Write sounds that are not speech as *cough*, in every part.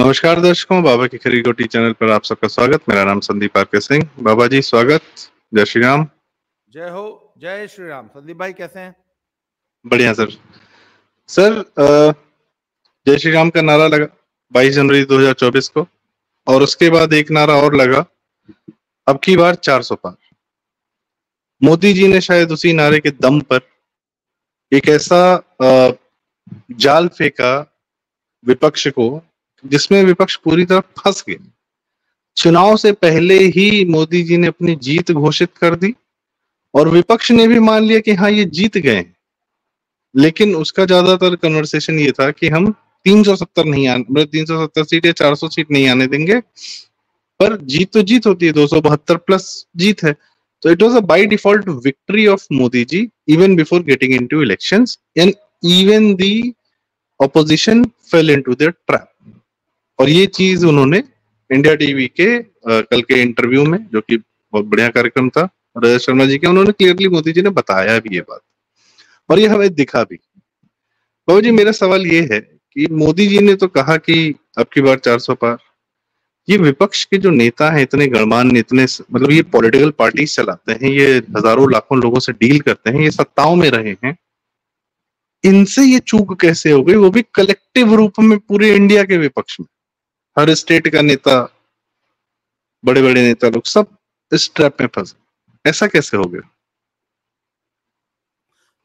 नमस्कार दर्शकों बाबा की खरी गोटी चैनल पर आप सबका स्वागत मेरा नाम संदीप आरके सिंह बाबा जी स्वागत जय श्री राम जय हो जय श्री राम संदीप भाई कैसे हैं बढ़िया सर सर जय श्री राम का नारा लगा 22 जनवरी 2024 को और उसके बाद एक नारा और लगा अब की बार 400 पार मोदी जी ने शायद उसी नारे के दम पर एक ऐसा जाल फेंका विपक्ष को जिसमें विपक्ष पूरी तरह फंस गया चुनाव से पहले ही मोदी जी ने अपनी जीत घोषित कर दी और विपक्ष ने भी मान लिया कि हाँ ये जीत गए लेकिन उसका ज्यादातर कन्वर्सेशन ये था कि हम 370 नहीं आने 370 मतलब सीट या 400 सीट नहीं आने देंगे पर जीत तो जीत होती है दो प्लस जीत है तो it was a by default victory of Modi ji even before getting into election and even the opposition fail into their trap और ये चीज उन्होंने इंडिया टीवी के कल के इंटरव्यू में जो कि बहुत बढ़िया कार्यक्रम था रजत शर्मा जी के उन्होंने क्लियरली मोदी जी ने बताया भी ये बात और ये हमें दिखा भी बाबू जी मेरा सवाल ये है कि मोदी जी ने तो कहा कि अब की बार चार पार ये विपक्ष के जो नेता हैं इतने गणमान्य इतने मतलब ये पॉलिटिकल पार्टी चलाते हैं ये हजारों लाखों लोगों से डील करते हैं ये सत्ताओं में रहे हैं इनसे ये चूक कैसे हो गई वो भी कलेक्टिव रूप में पूरे इंडिया के विपक्ष में हर स्टेट का नेता बड़े बड़े नेता लोग सब इस ट्रैप में फंस ऐसा कैसे हो गया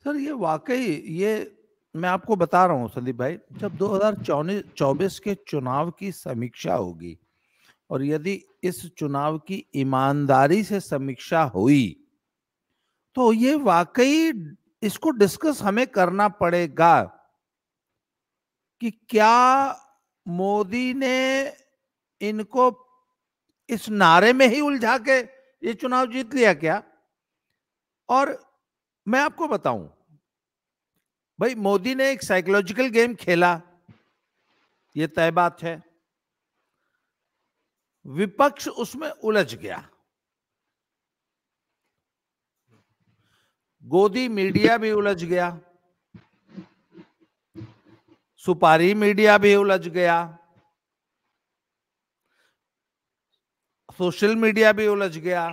सर ये वाकई ये मैं आपको बता रहा हूँ संदीप भाई जब चौबीस के चुनाव की समीक्षा होगी और यदि इस चुनाव की ईमानदारी से समीक्षा हुई तो ये वाकई इसको डिस्कस हमें करना पड़ेगा कि क्या मोदी ने इनको इस नारे में ही उलझा के ये चुनाव जीत लिया क्या और मैं आपको बताऊं भाई मोदी ने एक साइकोलॉजिकल गेम खेला ये तय बात है विपक्ष उसमें उलझ गया गोदी मीडिया भी उलझ गया सुपारी मीडिया भी उलझ गया सोशल मीडिया भी उलझ गया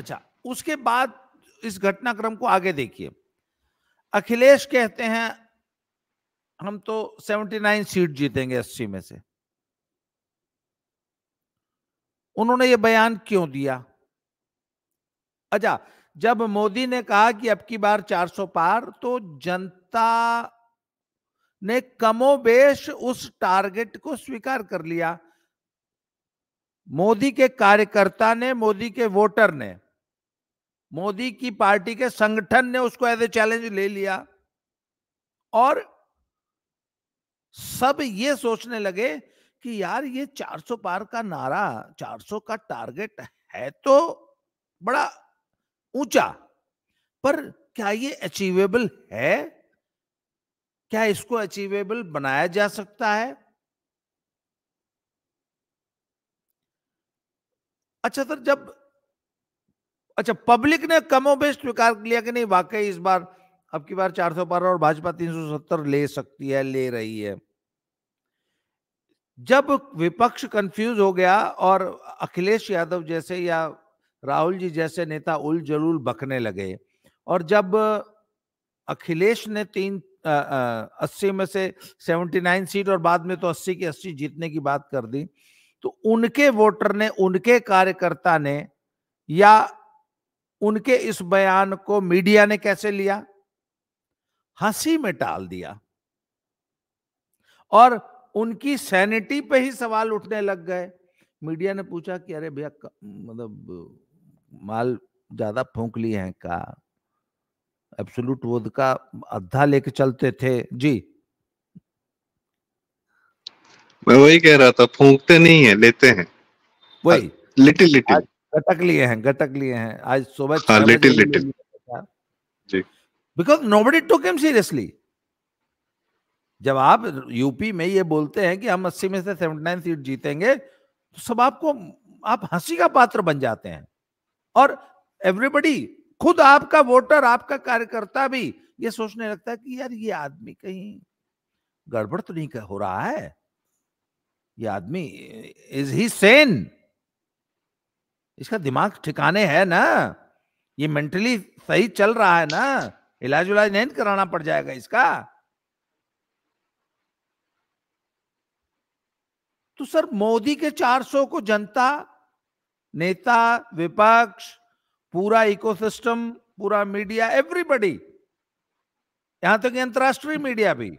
अच्छा उसके बाद इस घटनाक्रम को आगे देखिए अखिलेश कहते हैं हम तो 79 सीट जीतेंगे 80 में से उन्होंने ये बयान क्यों दिया अच्छा जब मोदी ने कहा कि अब की बार 400 पार तो जनता ने कमोबेश उस टारगेट को स्वीकार कर लिया मोदी के कार्यकर्ता ने मोदी के वोटर ने मोदी की पार्टी के संगठन ने उसको एज ए चैलेंज ले लिया और सब ये सोचने लगे कि यार ये 400 पार का नारा 400 का टारगेट है तो बड़ा ऊंचा पर क्या ये अचीवेबल है क्या इसको अचीवेबल बनाया जा सकता है अच्छा सर जब अच्छा पब्लिक ने कमोबेश स्वीकार लिया कि नहीं वाकई इस बार अब की बार चार सौ बारह और भाजपा तीन सौ सत्तर ले सकती है ले रही है जब विपक्ष कंफ्यूज हो गया और अखिलेश यादव जैसे या राहुल जी जैसे नेता उल जलूल बकने लगे और जब अखिलेश ने तीन अस्सी में से सेवेंटी नाइन सीट और बाद में तो अस्सी की अस्सी जीतने की बात कर दी तो उनके वोटर ने उनके कार्यकर्ता ने या उनके इस बयान को मीडिया ने कैसे लिया हंसी में टाल दिया और उनकी सैनिटी पे ही सवाल उठने लग गए मीडिया ने पूछा कि अरे भैया मतलब माल ज्यादा फूंक लिए हैं का एब्सोल्यूट वोध का अद्धा लेके चलते थे जी मैं वही कह रहा था फूंकते नहीं है लेते हैं वही लिटिल लिटिल गटक लिए हैं गटक लिए हैं आज सुबह हाँ, little little because because nobody to came seriously जब आप यूपी में ये बोलते हैं कि हम अस्सी में से सेवेंटी नाइन सीट जीतेंगे तो सब आपको आप हंसी का पात्र बन जाते हैं और एवरीबडी खुद आपका वोटर आपका कार्यकर्ता भी ये सोचने लगता है कि यार ये आदमी कहीं गड़बड़ तो नहीं हो रहा है ये आदमी इज ही सेन इसका दिमाग ठिकाने है ना ये मेंटली सही चल रहा है ना इलाज उलाज नहीं कराना पड़ जाएगा इसका तो सर मोदी के 400 को जनता नेता विपक्ष पूरा इकोसिस्टम पूरा मीडिया एवरीबडी यहां तक तो अंतर्राष्ट्रीय मीडिया भी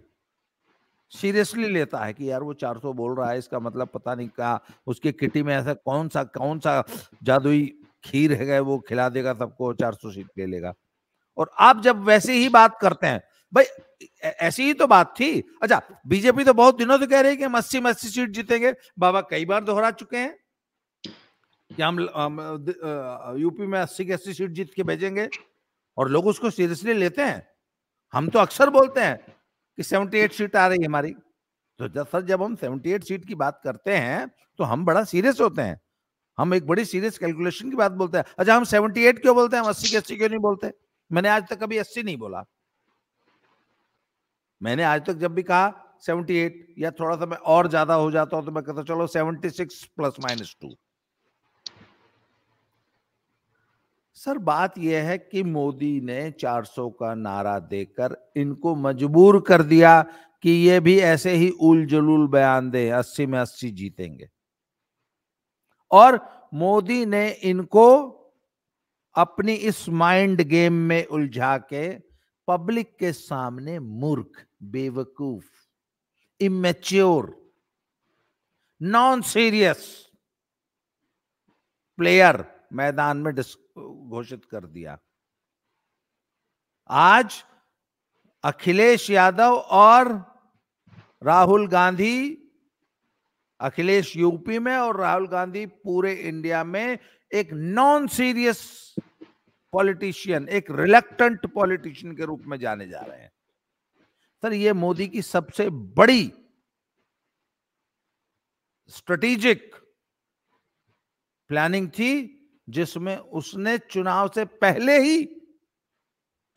सीरियसली लेता है कि यार वो 400 बोल रहा है इसका मतलब पता नहीं क्या उसके किटी में ऐसा कौन सा कौन सा जादुई खीर है वो खिला देगा सबको 400 सीट ले लेगा और आप जब वैसे ही बात करते हैं भाई ऐसी ही तो बात थी अच्छा बीजेपी तो बहुत दिनों से तो कह रही है कि हम अस्सी में अस्सी सीट जीतेंगे बाबा कई बार दोहरा चुके हैं कि हम यूपी में अस्सी की अस्सी सीट जीत के भेजेंगे और लोग उसको सीरियसली लेते हैं हम तो अक्सर बोलते हैं कि एट सीट आ रही है हमारी तो जब सर जब हम एट सीट की बात करते हैं तो हम बड़ा सीरियस होते हैं हम एक बड़ी सीरियस कैलकुलेशन की बात बोलते हैं अच्छा हम सेवेंटी एट क्यों बोलते हैं हम अस्सी की अस्सी क्यों नहीं बोलते मैंने आज तक कभी अस्सी नहीं बोला मैंने आज तक जब भी कहा एट या थोड़ा सा मैं और ज्यादा हो जाता हूं तो मैं कहता चलो six plus minus two sir बात यह है कि मोदी ने 400 का नारा देकर इनको मजबूर कर दिया कि ये भी ऐसे ही उल जलूल बयान दे अस्सी में अस्सी जीतेंगे और मोदी ने इनको अपनी इस माइंड गेम में उलझा के पब्लिक के सामने मूर्ख बेवकूफ इमेच्योर नॉन सीरियस प्लेयर मैदान में डिस्क घोषित कर दिया आज अखिलेश यादव और राहुल गांधी अखिलेश यूपी में और राहुल गांधी पूरे इंडिया में एक नॉन सीरियस पॉलिटिशियन एक रिलेक्टेंट पॉलिटिशियन के रूप में जाने जा रहे हैं सर ये मोदी की सबसे बड़ी स्ट्रेटेजिक प्लानिंग थी जिसमें उसने चुनाव से पहले ही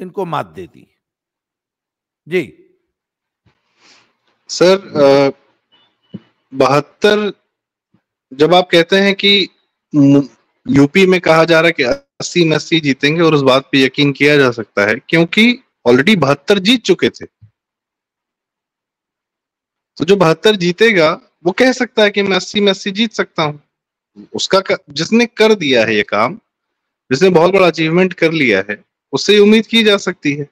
इनको मात दे दी जी सर बहत्तर जब आप कहते हैं कि यूपी में कहा जा रहा है कि अस्सी नस्सी जीतेंगे और उस बात पे यकीन किया जा सकता है क्योंकि ऑलरेडी बहत्तर जीत चुके थे तो जो बहत्तर जीतेगा वो कह सकता है कि मैं अस्सी में अस्सी जीत सकता हूं उसका कर, जिसने कर दिया है ये काम जिसने बहुत बड़ा अचीवमेंट कर लिया है उससे उम्मीद की जा सकती है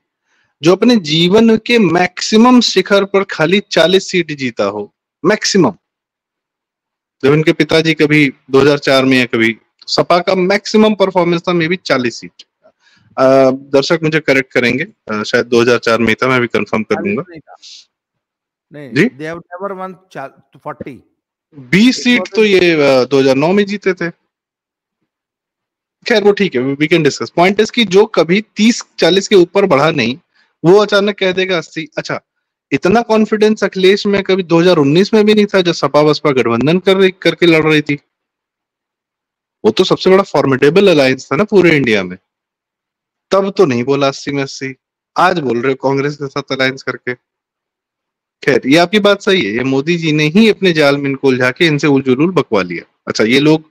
जो अपने जीवन के मैक्सिमम शिखर पर खाली चालीस सीट जीता हो मैक्सिमम जब इनके पिताजी कभी 2004 में या कभी सपा का मैक्सिमम परफॉर्मेंस था मे बी चालीस सीट दर्शक मुझे करेक्ट करेंगे आ, शायद 2004 में ही था मैं भी कंफर्म कर दूंगा नहीं नहीं जी दे वन 40 बीस सीट तो ये 2009 में जीते थे खैर वो ठीक है वी कैन डिस्कस पॉइंट इसकी जो कभी तीस चालीस के ऊपर बढ़ा नहीं वो अचानक कह देगा अस्सी अच्छा इतना कॉन्फिडेंस अखिलेश में कभी 2019 में भी नहीं था जब सपा बसपा गठबंधन कर रही करके लड़ रही थी वो तो सबसे बड़ा फॉर्मेटेबल अलायंस था ना पूरे इंडिया में तब तो नहीं बोला अस्सी में अस्सी आज बोल रहे हो कांग्रेस के साथ अलायंस करके खैर ये आपकी बात सही है ये मोदी जी ने ही अपने जाल में इनको उलझा के इनसे उलझुल बकवा लिया अच्छा ये लोग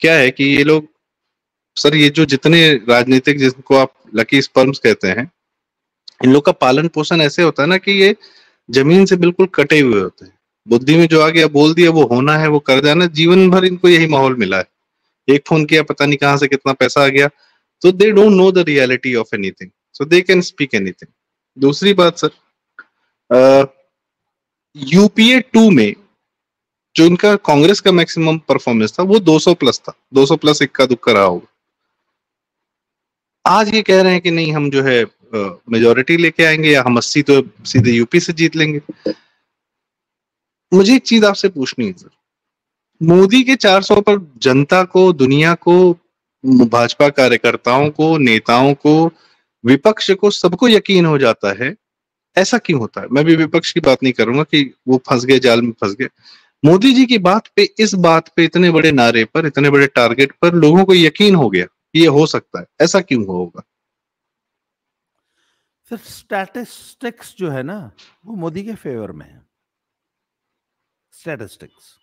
क्या है कि ये लोग सर ये जो जितने राजनीतिक जिनको आप लकी स्पर्म्स कहते हैं इन लोग का पालन पोषण ऐसे होता है ना कि ये जमीन से बिल्कुल कटे हुए होते हैं बुद्धि में जो आ गया बोल दिया वो होना है वो कर जाना जीवन भर इनको यही माहौल मिला है एक फोन किया पता नहीं कहाँ से कितना पैसा आ गया तो they don't know the reality of anything so they can speak anything दूसरी बात सर यूपीए टू में जो इनका कांग्रेस का मैक्सिमम परफॉर्मेंस था वो 200 प्लस था 200 प्लस इक्का दुक्का रहा होगा आज ये कह रहे हैं कि नहीं हम जो है मेजोरिटी लेके आएंगे या हम अस्सी तो सीधे यूपी से जीत लेंगे मुझे एक चीज आपसे पूछनी है सर मोदी के 400 पर जनता को दुनिया को भाजपा कार्यकर्ताओं को नेताओं को विपक्ष को सबको यकीन हो जाता है ऐसा क्यों होता है मैं भी विपक्ष की बात नहीं करूंगा कि वो फंस गए जाल में फंस गए मोदी जी की बात पे इस बात पे इतने बड़े नारे पर इतने बड़े टारगेट पर लोगों को यकीन हो गया ये हो सकता है ऐसा क्यों होगा सर स्टैटिस्टिक्स जो है ना वो मोदी के फेवर में है स्टैटिस्टिक्स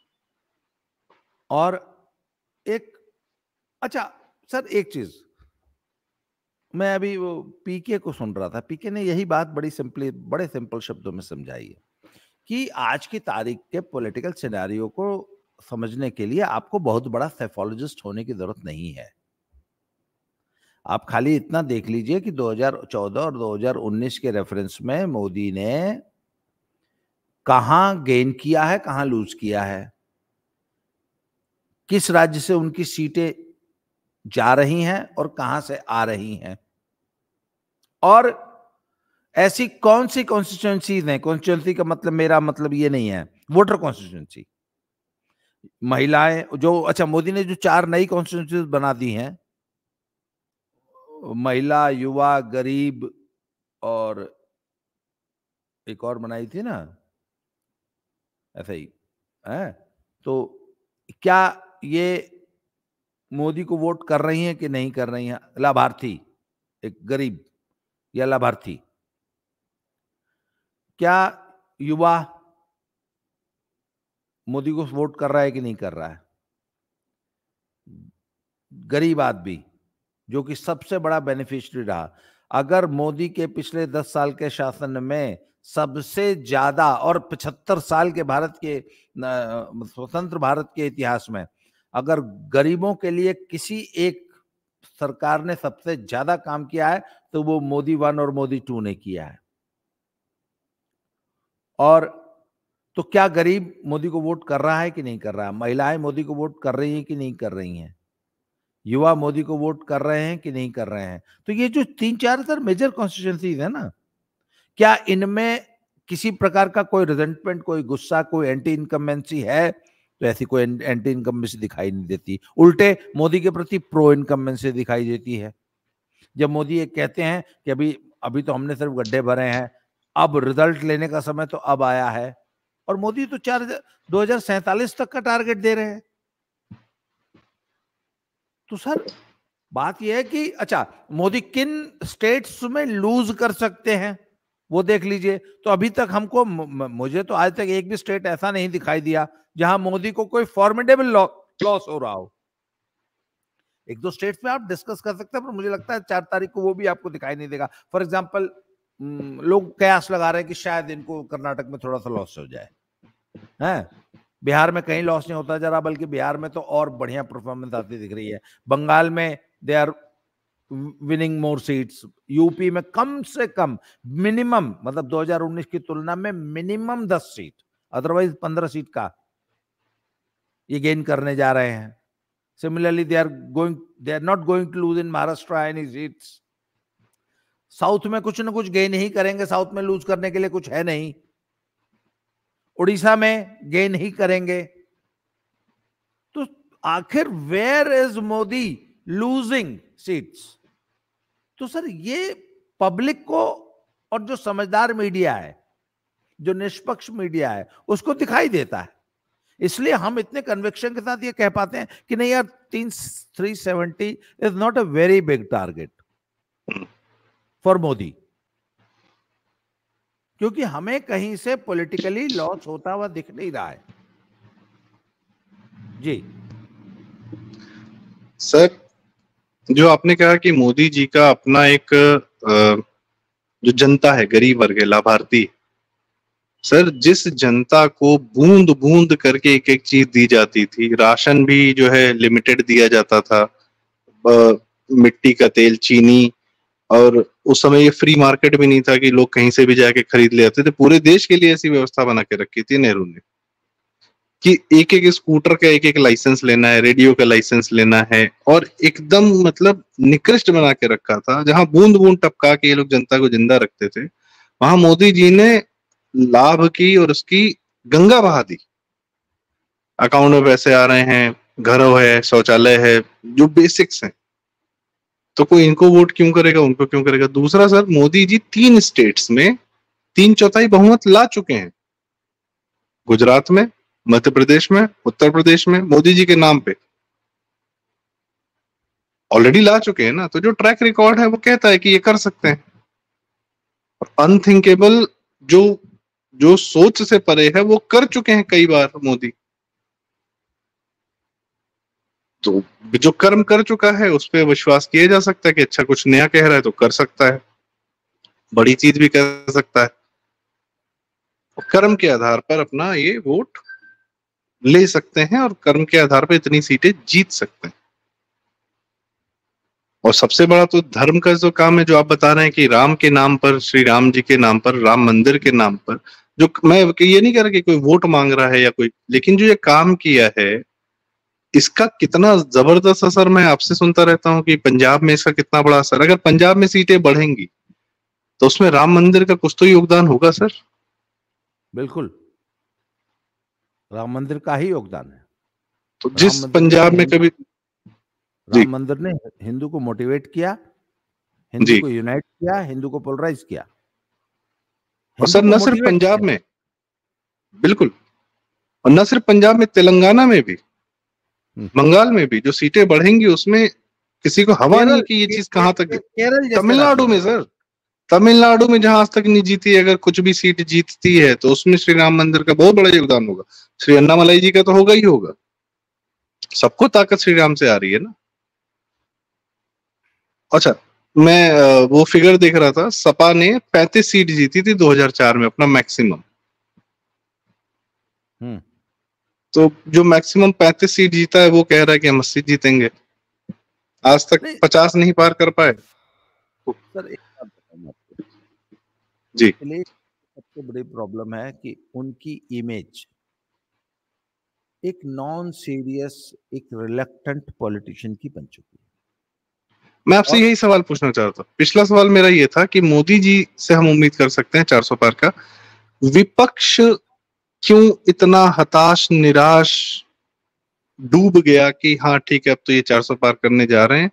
और एक अच्छा सर एक चीज मैं अभी वो पीके को सुन रहा था पीके ने यही बात बड़ी सिंपली बड़े सिंपल शब्दों में समझाई है कि आज की तारीख के पॉलिटिकल सिनेरियो को समझने के लिए आपको बहुत बड़ा सेफोलॉजिस्ट होने की जरूरत नहीं है आप खाली इतना देख लीजिए कि 2014 और 2019 के रेफरेंस में मोदी ने कहा गेन किया है कहा लूज किया है किस राज्य से उनकी सीटें जा रही हैं और कहां से आ रही हैं और ऐसी कौन सी कॉन्स्टिट्यूंसीज हैं कॉन्स्टिट्यूंसी का मतलब मेरा मतलब ये नहीं है वोटर कॉन्स्टिट्यूंसी महिलाएं जो अच्छा मोदी ने जो चार नई कॉन्स्टिट्यूंसीज बना दी हैं महिला युवा गरीब और एक और बनाई थी ना ऐसा ही है तो क्या ये मोदी को वोट कर रही हैं कि नहीं कर रही हैं लाभार्थी एक गरीब या लाभार्थी क्या युवा मोदी को वोट कर रहा है कि नहीं कर रहा है गरीब आदमी जो कि सबसे बड़ा बेनिफिशियरी रहा अगर मोदी के पिछले दस साल के शासन में सबसे ज्यादा और पचहत्तर साल के भारत के स्वतंत्र भारत के इतिहास में अगर गरीबों के लिए किसी एक सरकार ने सबसे ज्यादा काम किया है तो वो मोदी वन और मोदी टू ने किया है और तो क्या गरीब मोदी को वोट कर रहा है कि नहीं कर रहा है महिलाएं मोदी को वोट कर रही हैं कि नहीं कर रही हैं युवा मोदी को वोट कर रहे हैं कि नहीं कर रहे हैं तो ये जो तीन चार सर मेजर कॉन्स्टिट्यूंसीज है ना क्या इनमें किसी प्रकार का कोई रिजेंटमेंट कोई गुस्सा कोई एंटी इनकमेंसी है तो ऐसी कोई एंटी इनकम्बेंसी दिखाई नहीं देती उल्टे मोदी के प्रति प्रो इनकम्बेंसी दिखाई देती है जब मोदी ये कहते हैं कि अभी अभी तो हमने सिर्फ गड्ढे भरे हैं अब रिजल्ट लेने का समय तो अब आया है और मोदी तो चार दो तक का टारगेट दे रहे हैं तो सर बात यह है कि अच्छा मोदी किन स्टेट्स में लूज कर सकते हैं वो देख लीजिए तो अभी तक हमको मुझे तो आज तक एक भी स्टेट ऐसा नहीं दिखाई दिया जहां मोदी को कोई फॉर्मेडेबल लॉस हो रहा हो एक दो स्टेट्स में आप डिस्कस कर सकते हैं पर मुझे लगता है चार तारीख को वो भी आपको दिखाई नहीं देगा फॉर एग्जाम्पल लोग कयास लगा रहे हैं कि शायद इनको कर्नाटक में थोड़ा सा लॉस हो जाए है बिहार में कहीं लॉस नहीं होता जरा बल्कि बिहार में तो और बढ़िया परफॉर्मेंस आती दिख रही है बंगाल में they are winning more seats UP में कम से कम मिनिमम मतलब 2019 की तुलना में मिनिमम 10 सीट अदरवाइज 15 सीट का ये गेन करने जा रहे हैं similarly they are going they are not going to lose in Maharashtra any seats south में कुछ ना कुछ गेन ही करेंगे साउथ में लूज करने के लिए कुछ है नहीं उड़ीसा में गेन ही करेंगे तो आखिर where is Modi losing seats तो सर ये पब्लिक को और जो समझदार मीडिया है जो निष्पक्ष मीडिया है उसको दिखाई देता है इसलिए हम इतने कन्विक्शन के साथ ये कह पाते हैं कि नहीं यार तीन three seventy is not a very big target for Modi क्योंकि हमें कहीं से पॉलिटिकली लॉस होता हुआ दिख नहीं रहा है जी सर जो आपने कहा कि मोदी जी का अपना एक जो जनता है गरीब वर्ग है लाभार्थी सर जिस जनता को बूंद बूंद करके एक एक चीज दी जाती थी राशन भी जो है लिमिटेड दिया जाता था मिट्टी का तेल चीनी और उस समय ये फ्री मार्केट भी नहीं था कि लोग कहीं से भी जाके खरीद ले आते थे पूरे देश के लिए ऐसी व्यवस्था बना के रखी थी नेहरू ने कि एक एक स्कूटर का एक एक लाइसेंस लेना है रेडियो का लाइसेंस लेना है और एकदम मतलब निकृष्ट बना के रखा था जहां बूंद बूंद टपका के ये लोग जनता को जिंदा रखते थे वहां मोदी जी ने लाभ की और उसकी गंगा बहा दी अकाउंट में पैसे आ रहे हैं घरों है शौचालय है जो बेसिक्स हैं तो कोई इनको वोट क्यों करेगा उनको क्यों करेगा दूसरा सर मोदी जी तीन स्टेट्स में तीन चौथाई बहुमत ला चुके हैं गुजरात में मध्य प्रदेश में उत्तर प्रदेश में मोदी जी के नाम पे ऑलरेडी ला चुके हैं ना तो जो ट्रैक रिकॉर्ड है वो कहता है कि ये कर सकते हैं और अनथिंकेबल जो जो सोच से परे है वो कर चुके हैं कई बार मोदी तो जो कर्म कर चुका है उस पर विश्वास किया जा सकता है कि अच्छा कुछ नया कह रहा है तो कर सकता है बड़ी चीज भी कर सकता है कर्म के आधार पर अपना ये वोट ले सकते हैं और कर्म के आधार पर इतनी सीटें जीत सकते हैं और सबसे बड़ा तो धर्म का जो काम है जो आप बता रहे हैं कि राम के नाम पर श्री राम जी के नाम पर राम मंदिर के नाम पर जो मैं ये नहीं कह रहा कि कोई वोट मांग रहा है या कोई लेकिन जो ये काम किया है इसका कितना जबरदस्त असर मैं आपसे सुनता रहता हूं कि पंजाब में इसका कितना बड़ा असर अगर पंजाब में सीटें बढ़ेंगी तो उसमें राम मंदिर का कुछ तो योगदान होगा सर बिल्कुल राम मंदिर का ही योगदान है तो जिस पंजाब में कभी राम मंदिर ने हिंदू को मोटिवेट किया हिंदू को यूनाइट किया हिंदू को पोलराइज किया और सर न सिर्फ पंजाब में बिल्कुल और न सिर्फ पंजाब में तेलंगाना में भी हम्म। बंगाल में भी जो सीटें बढ़ेंगी उसमें किसी को हवा नहीं कि ये चीज कहां तक तमिलनाडु में सर तमिलनाडु में जहां आज तक नहीं जीती अगर कुछ भी सीट जीतती है तो उसमें श्री राम मंदिर का बहुत बड़ा योगदान होगा श्री अन्नामलाई जी का तो होगा ही होगा सबको ताकत श्री राम से आ रही है ना अच्छा मैं वो फिगर देख रहा था सपा ने 35 सीट जीती थी 2004 में अपना मैक्सिमम हम्म। तो जो मैक्सिमम 35 सीट जीता है वो कह रहा है कि हम अस्सी जीतेंगे आज तक 50 नहीं पार कर पाए जी सबसे बड़ी प्रॉब्लम है कि उनकी इमेज एक नॉन सीरियस एक रिलेक्टेंट पॉलिटिशियन की बन चुकी है मैं आपसे यही सवाल पूछना चाहता था पिछला सवाल मेरा ये था कि मोदी जी से हम उम्मीद कर सकते हैं 400 पार का विपक्ष क्यों इतना हताश निराश डूब गया कि हाँ ठीक है अब तो ये 400 पार करने जा रहे हैं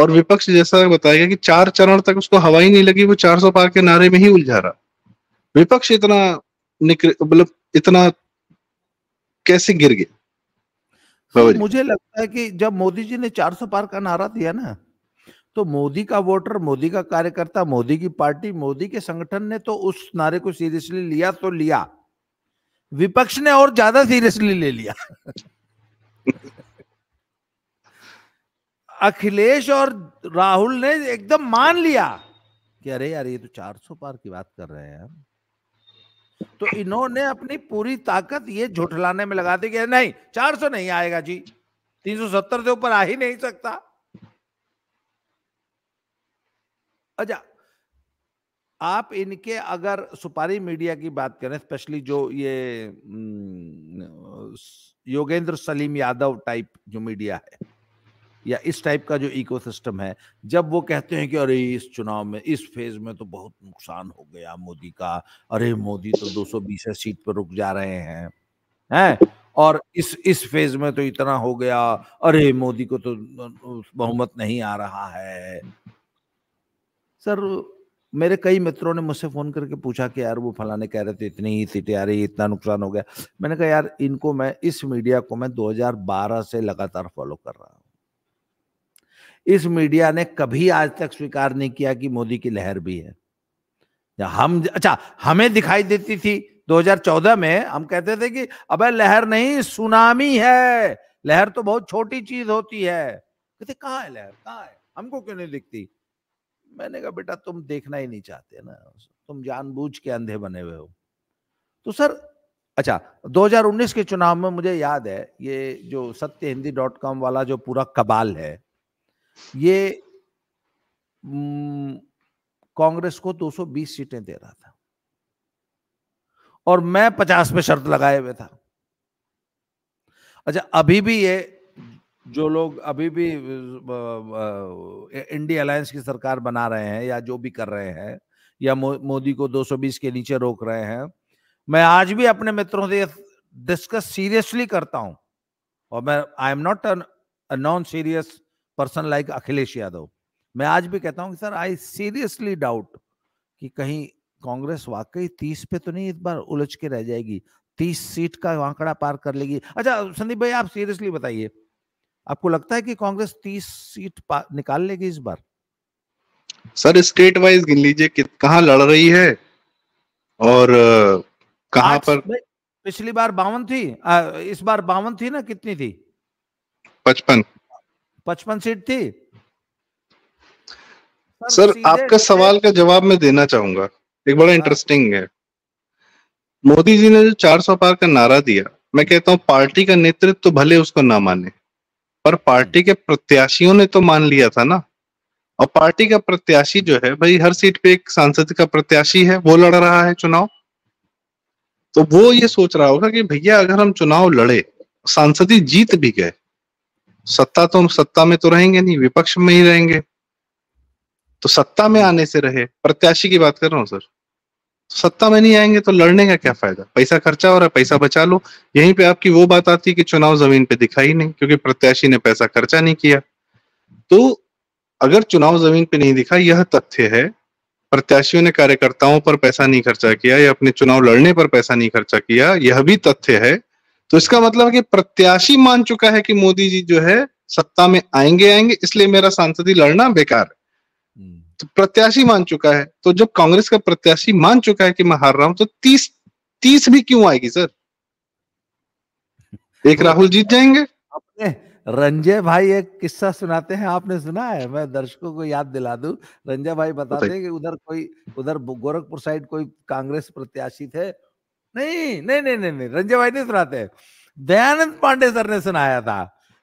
और विपक्ष जैसा बताया गया कि चार चरण तक उसको हवा ही नहीं लगी वो चार सौ पार के नारे में ही उलझा रहा विपक्ष इतना मतलब इतना कैसे गिर गया मुझे लगता है कि जब मोदी जी ने 400 पार का नारा दिया ना तो मोदी का वोटर मोदी का कार्यकर्ता मोदी की पार्टी मोदी के संगठन ने तो उस नारे को सीरियसली लिया तो लिया विपक्ष ने और ज्यादा सीरियसली ले लिया *laughs* अखिलेश और राहुल ने एकदम मान लिया कि अरे यार ये तो 400 पार की बात कर रहे हैं तो इन्होंने अपनी पूरी ताकत ये झुठलाने में लगा दी कि नहीं 400 नहीं आएगा जी 370 से ऊपर आ ही नहीं सकता अच्छा आप इनके अगर सुपारी मीडिया की बात करें स्पेशली जो ये योगेंद्र सलीम यादव टाइप जो मीडिया है या इस टाइप का जो इकोसिस्टम है जब वो कहते हैं कि अरे इस चुनाव में इस फेज में तो बहुत नुकसान हो गया मोदी का अरे मोदी तो 220 सीट पर रुक जा रहे हैं हैं और इस इस फेज में तो इतना हो गया अरे मोदी को तो बहुमत नहीं आ रहा है सर मेरे कई मित्रों ने मुझसे फोन करके पूछा कि यार वो फलाने कह रहे थे इतनी ही सीटें आ रही इतना नुकसान हो गया मैंने कहा यार इनको मैं इस मीडिया को मैं 2012 से लगातार फॉलो कर रहा हूँ इस मीडिया ने कभी आज तक स्वीकार नहीं किया कि मोदी की लहर भी है हम अच्छा हमें दिखाई देती थी 2014 में हम कहते थे कि अबे लहर नहीं सुनामी है लहर तो बहुत छोटी चीज होती है कहते कहाँ है लहर कहाँ है हमको क्यों नहीं दिखती मैंने कहा बेटा तुम देखना ही नहीं चाहते ना तुम जानबूझ के अंधे बने हुए हो तो सर अच्छा 2019 के चुनाव में मुझे याद है ये जो सत्य हिंदी डॉट कॉम वाला जो पूरा कबाल है ये कांग्रेस को 220 सीटें दे रहा था और मैं 50 पे शर्त लगाए हुए था अच्छा अभी भी ये जो लोग अभी भी इंडिया अलायंस की सरकार बना रहे हैं या जो भी कर रहे हैं या मोदी को 220 के नीचे रोक रहे हैं मैं आज भी अपने मित्रों से डिस्कस सीरियसली करता हूं और मैं I am not a non serious person like Akhilesh Yadav मैं आज भी कहता हूं कि सर आई सीरियसली डाउट कि कहीं कांग्रेस वाकई तीस पे तो नहीं इस बार उलझ के रह जाएगी तीस सीट का आंकड़ा पार कर लेगी अच्छा संदीप भाई आप सीरियसली बताइए आपको लगता है कि कांग्रेस तीस सीट निकाल लेगी इस बार सर स्टेट वाइज गिन लीजिए कहा लड़ रही है और कहा पर पिछली बार बावन थी आ, इस बार बावन थी ना कितनी थी पचपन पचपन सीट थी सर, आपका सवाल का जवाब मैं देना चाहूंगा एक बड़ा इंटरेस्टिंग हाँ। है मोदी जी ने जो 400 पार का नारा दिया मैं कहता हूँ पार्टी का नेतृत्व तो भले उसको ना माने पर पार्टी के प्रत्याशियों ने तो मान लिया था ना और पार्टी का प्रत्याशी जो है भाई हर सीट पे एक सांसद का प्रत्याशी है वो लड़ रहा है चुनाव तो वो ये सोच रहा होगा कि भैया अगर हम चुनाव लड़े सांसदी जीत भी गए सत्ता तो हम सत्ता में तो रहेंगे नहीं विपक्ष में ही रहेंगे तो सत्ता में आने से रहे प्रत्याशी की बात कर रहा हूं सर तो सत्ता में नहीं आएंगे तो लड़ने का क्या फायदा पैसा खर्चा हो रहा है पैसा बचा लो यहीं पे आपकी वो बात आती है कि चुनाव जमीन पे दिखाई नहीं क्योंकि प्रत्याशी ने पैसा खर्चा नहीं किया तो अगर चुनाव जमीन पे नहीं दिखा यह तथ्य है प्रत्याशियों ने कार्यकर्ताओं पर पैसा नहीं खर्चा किया या अपने चुनाव लड़ने पर पैसा नहीं खर्चा किया यह भी तथ्य है तो इसका मतलब कि प्रत्याशी मान चुका है कि मोदी जी जो है सत्ता में आएंगे आएंगे इसलिए मेरा सांसदी लड़ना बेकार है तो प्रत्याशी मान चुका है तो जब कांग्रेस का प्रत्याशी मान चुका है कि मैं हार रहा हूं तो तीस तीस भी क्यों आएगी सर *laughs* एक राहुल जीत जाएंगे अपने रंजय भाई एक किस्सा सुनाते हैं आपने सुना है मैं दर्शकों को याद दिला दूं रंजय भाई बताते हैं कि उधर कोई उधर गोरखपुर साइड कोई कांग्रेस प्रत्याशी थे नहीं नहीं नहीं नहीं, नहीं रंजय भाई नहीं सुनाते दयानंद पांडे सर ने सुनाया था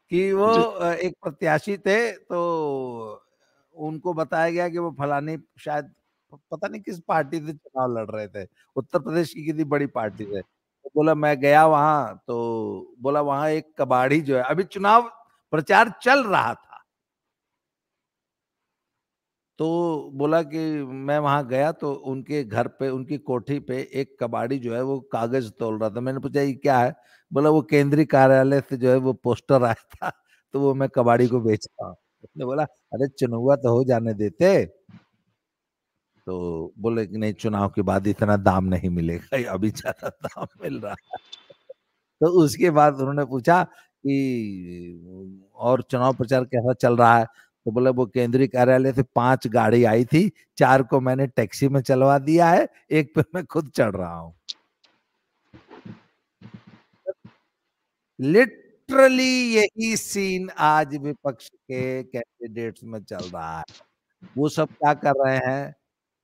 कि वो एक प्रत्याशी थे तो उनको बताया गया कि वो फलानी शायद पता नहीं किस पार्टी से चुनाव लड़ रहे थे उत्तर प्रदेश की कितनी बड़ी पार्टी से तो बोला मैं गया वहां तो बोला वहां एक कबाड़ी जो है अभी चुनाव प्रचार चल रहा था तो बोला कि मैं वहाँ गया तो उनके घर पे उनकी कोठी पे एक कबाड़ी जो है वो कागज तोल रहा था मैंने पूछा ये क्या है बोला वो केंद्रीय कार्यालय से जो है वो पोस्टर आया था तो वो मैं कबाड़ी को बेचता हूँ उसने बोला अरे चुनौवा तो हो जाने देते तो बोले कि नहीं चुनाव के बाद इतना दाम नहीं मिलेगा अभी ज्यादा दाम मिल रहा है तो उसके बाद उन्होंने पूछा कि और चुनाव प्रचार कैसा चल रहा है तो बोला वो केंद्रीय कार्यालय से पांच गाड़ी आई थी चार को मैंने टैक्सी में चलवा दिया है एक पे मैं खुद चढ़ रहा हूं लिटरली यही सीन आज विपक्ष के कैंडिडेट्स में चल रहा है वो सब क्या कर रहे हैं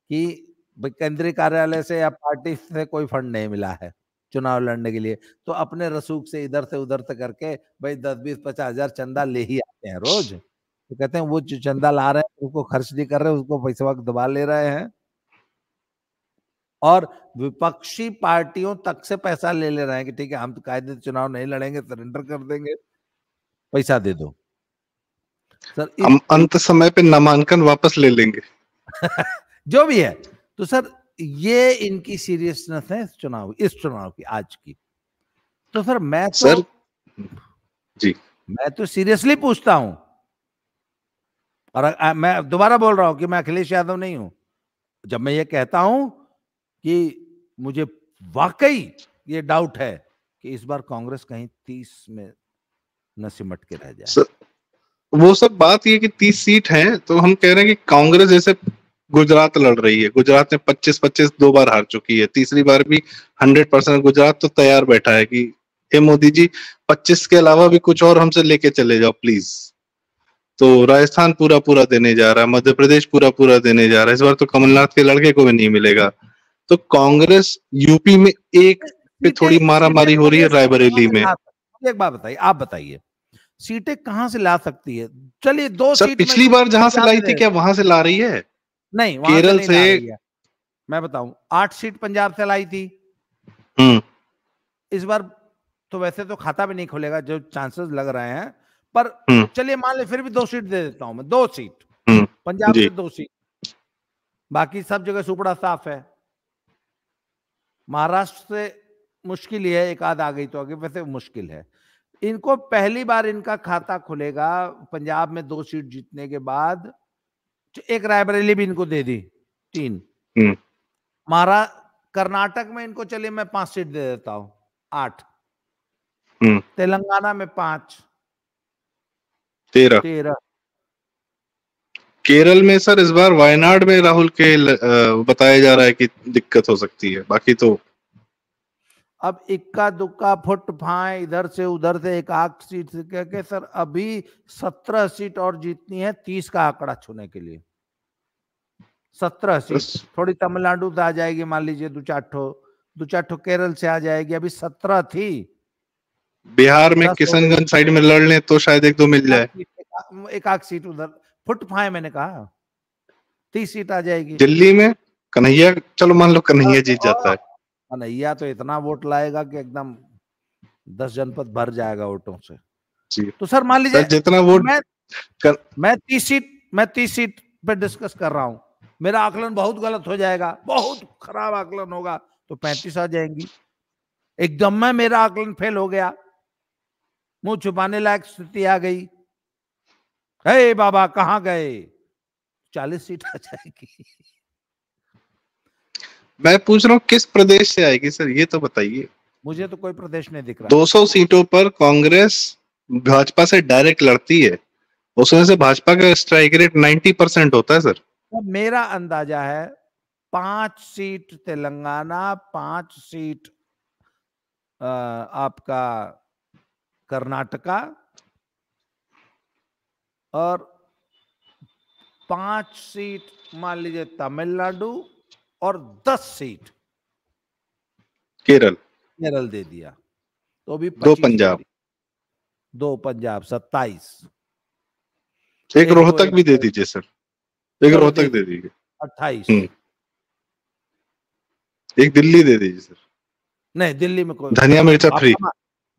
कि केंद्रीय कार्यालय से या पार्टी से कोई फंड नहीं मिला है चुनाव लड़ने के लिए तो अपने रसूख से इधर से उधर से करके भाई दस बीस पचास हजार चंदा ले ही आते हैं रोज तो कहते हैं वो जो चंदा ला रहे हैं उसको खर्च नहीं कर रहे उसको पैसा दबा ले रहे हैं और विपक्षी पार्टियों तक से पैसा ले ले रहे हैं कि ठीक है हम तो कायदे चुनाव नहीं लड़ेंगे सरेंडर कर देंगे पैसा दे दो सर हम अंत समय पे नामांकन वापस ले लेंगे *laughs* जो भी है तो सर ये इनकी सीरियसनेस है चुनाव इस चुनाव की आज की तो सर मैं तो, सर जी मैं तो सीरियसली पूछता हूं और आ, मैं दोबारा बोल रहा हूं कि मैं अखिलेश यादव नहीं हूं जब मैं ये कहता हूं कि मुझे वाकई ये डाउट है कि इस बार कांग्रेस कहीं तीस में न सिमट के रह जाए वो सब बात ये कि तीस सीट है तो हम कह रहे हैं कि कांग्रेस जैसे गुजरात लड़ रही है गुजरात में 25-25 दो बार हार चुकी है तीसरी बार भी 100 परसेंट गुजरात तो तैयार बैठा है कि हे मोदी जी 25 के अलावा भी कुछ और हमसे लेके चले जाओ प्लीज तो राजस्थान पूरा पूरा देने जा रहा है मध्य प्रदेश पूरा पूरा देने जा रहा है इस बार तो कमलनाथ के लड़के को भी नहीं मिलेगा तो कांग्रेस यूपी में एक पे थोड़ी मारा मारी हो रही है रायबरेली में एक बात बताइए आप बताइए सीटें कहाँ से ला सकती है चलिए दो सर, सीट पिछली बार जहां से लाई थी क्या वहां से ला रही है नहीं केरल से, मैं बताऊं आठ सीट पंजाब से लाई थी हम्म। इस बार तो वैसे तो खाता भी नहीं खोलेगा जो चांसेस लग रहे हैं पर हम्म। चलिए मान ले फिर भी दो सीट दे देता हूं मैं दो सीट हम्म। पंजाब से दो सीट बाकी सब जगह सुपड़ा साफ है महाराष्ट्र से मुश्किल ही है एक आध आ गई तो आगे वैसे मुश्किल है इनको पहली बार इनका खाता खुलेगा पंजाब में दो सीट जीतने के बाद तो एक रायबरेली भी इनको दे दी तीन हम्म। महारा कर्नाटक में इनको चलिए मैं पांच सीट दे देता हूं आठ तेलंगाना में पांच तेरह केरल में सर इस बार वायनाड में राहुल के बताया जा रहा है कि दिक्कत हो सकती है बाकी तो अब इक्का दुक्का फुट फाए इधर से उधर से एक आग सीट कह के सर अभी सत्रह सीट और जीतनी है तीस का आंकड़ा छूने के लिए सत्रह सीट थोड़ी तमिलनाडु से तो आ जाएगी मान लीजिए दो चार दो चार केरल से आ जाएगी अभी सत्रह थी बिहार में अच्छा, तो किशनगंज साइड में लड़ ले तो शायद एक दो मिल जाए एक आख सीट उधर फुट फाए मैंने कहा तीस सीट आ जाएगी दिल्ली में कन्हैया चलो मान लो कन्हैया हाँ, जीत हाँ, जाता है कन्हैया तो इतना वोट लाएगा कि एकदम दस जनपद भर जाएगा वोटों से तो सर मान लीजिए जितना वोट मैं, कर... मैं तीस सीट मैं तीस सीट पे डिस्कस कर रहा हूँ मेरा आकलन बहुत गलत हो जाएगा बहुत खराब आकलन होगा तो पैंतीस आ जाएंगी एकदम में मेरा आकलन फेल हो गया मुंह छुपाने लायक स्थिति आ गई हे बाबा कहा गए चालीस सीट आ जाएगी मैं पूछ रहा हूँ किस प्रदेश से आएगी सर ये तो बताइए मुझे तो कोई प्रदेश नहीं दिख रहा 200 सीटों पर कांग्रेस भाजपा से डायरेक्ट लड़ती है उसमें से भाजपा का स्ट्राइक रेट 90 परसेंट होता है सर तो मेरा अंदाजा है पांच सीट तेलंगाना पांच सीट आ, आपका कर्नाटका और पांच सीट मान लीजिए तमिलनाडु और दस सीट केरल केरल दे दिया तो भी दो पंजाब दो पंजाब सत्ताईस एक रोहतक भी दे दीजिए सर एक रोहतक दे दीजिए अट्ठाईस हम्म। एक दिल्ली दे दीजिए सर नहीं दिल्ली में कोई धनिया मिर्चा फ्री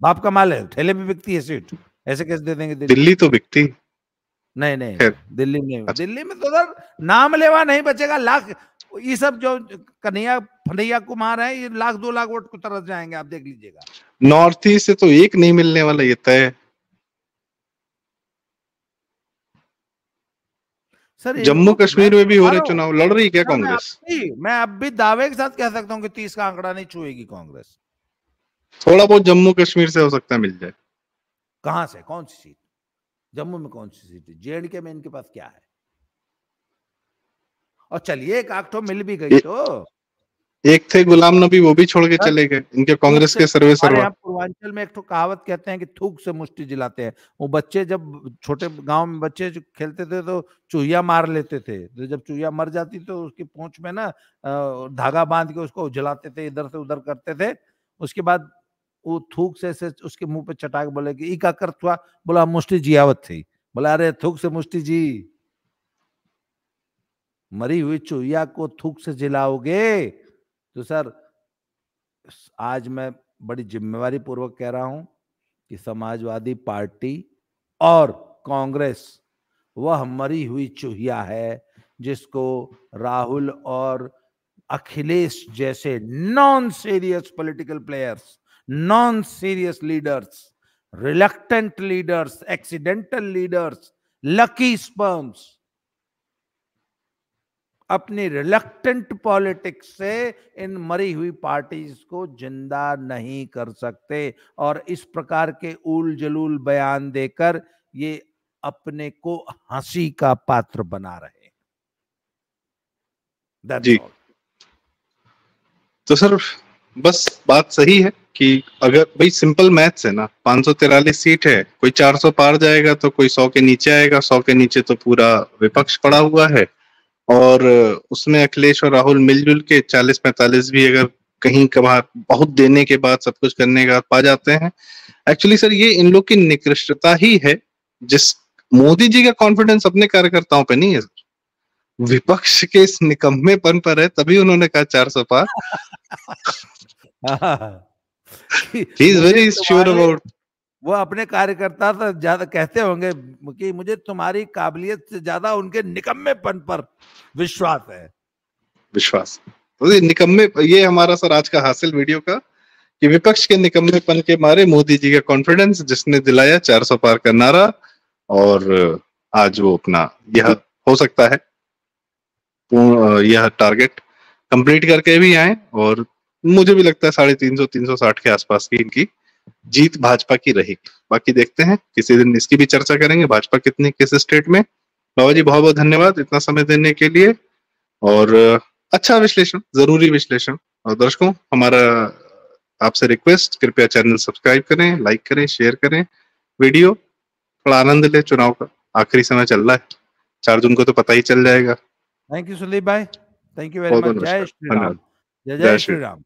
बाप का माल है ठेले पे बिकती है सीट ऐसे कैसे दे देंगे दिल्ली, दिल्ली तो बिकती नहीं नहीं दिल्ली में अच्छा। दिल्ली में तो सर नाम लेवा नहीं बचेगा लाख ये सब जो कन्हैया फनैया कुमार है ये लाख दो लाख वोट को तरस जाएंगे आप देख लीजिएगा नॉर्थ ईस्ट से तो एक नहीं मिलने वाला ये तय सर जम्मू तो कश्मीर में भी हो रहे चुनाव लड़ रही क्या कांग्रेस मैं अब भी दावे के साथ कह सकता हूँ कि तीस का आंकड़ा नहीं छुएगी कांग्रेस थोड़ा बहुत जम्मू कश्मीर से हो सकता है मिल जाए कहां से कौन सी सीट जम्मू में कौन सी सीट जे एंड के में इनके पास क्या है और चलिए एक आठ तो मिल भी गई तो एक थे गुलाम नबी वो भी छोड़ के चले गए इनके कांग्रेस के सर्वे सर्वा पूर्वांचल में एक तो कहावत कहते हैं कि थूक से मुष्टि जिलाते हैं वो बच्चे जब छोटे गांव में बच्चे खेलते थे तो चूहिया मार लेते थे तो जब चूहिया मर जाती तो उसकी पूंछ में ना धागा बांध के उसको जलाते थे इधर से उधर करते थे उसके बाद वो थूक से ऐसे उसके मुंह पे चटाक बोले कि इका कर थुआ बोला मुष्टि जियावत थी बोला अरे थूक से मुष्टि जी मरी हुई चूहिया को थूक से जिलाओगे तो सर आज मैं बड़ी जिम्मेवारी पूर्वक कह रहा हूं कि समाजवादी पार्टी और कांग्रेस वह मरी हुई चूहिया है जिसको राहुल और अखिलेश जैसे non serious political players non serious leaders, reluctant leaders, accidental leaders, lucky sperms. अपनी रिलक्टेंट पॉलिटिक्स से इन मरी हुई पार्टीज को जिंदा नहीं कर सकते और इस प्रकार के उल जलूल बयान देकर ये अपने को हंसी का पात्र बना रहे हैं जी तो सर बस बात सही है कि अगर भाई सिंपल मैथ्स है ना पाँच सीट है कोई 400 पार जाएगा तो कोई 100 के नीचे आएगा 100 के नीचे तो पूरा विपक्ष पड़ा हुआ है और उसमें अखिलेश और राहुल मिलजुल के 40 45 भी अगर कहीं कभार बहुत देने के बाद सब कुछ करने के बाद पा जाते हैं एक्चुअली सर ये इन लोग की निकृष्टता ही है जिस मोदी जी का कॉन्फिडेंस अपने कार्यकर्ताओं पे नहीं है सर विपक्ष के इस निकम्मेपन पर है तभी उन्होंने कहा चार सौ पार ही इज वेरी श्योर वो अपने कार्यकर्ता से ज्यादा कहते होंगे कि मुझे तुम्हारी काबिलियत से ज्यादा उनके निकम्मेपन पर विश्वास है विश्वास तो निकम्मे ये हमारा सर आज का हासिल वीडियो का कि विपक्ष के निकम्मेपन के मारे मोदी जी का कॉन्फिडेंस जिसने दिलाया 400 पार का नारा और आज वो अपना यह हो सकता है यह टारगेट कंप्लीट करके भी आए और मुझे भी लगता है साढ़े तीन सौ तीन सौ साठ के आसपास की इनकी जीत भाजपा की रहेगी बाकी देखते हैं किसी दिन इसकी भी चर्चा करेंगे भाजपा कितनी किस स्टेट में बाबा जी बहुत बहुत धन्यवाद इतना समय देने के लिए और अच्छा विश्लेषण जरूरी विश्लेषण और दर्शकों हमारा आपसे रिक्वेस्ट कृपया चैनल सब्सक्राइब करें लाइक करें शेयर करें वीडियो थोड़ा आनंद ले चुनाव का आखिरी समय चल रहा है चार जून को तो पता ही चल जाएगा थैंक यू सुदीप भाई थैंक यू वेरी मच जय श्री राम जय जय श्री राम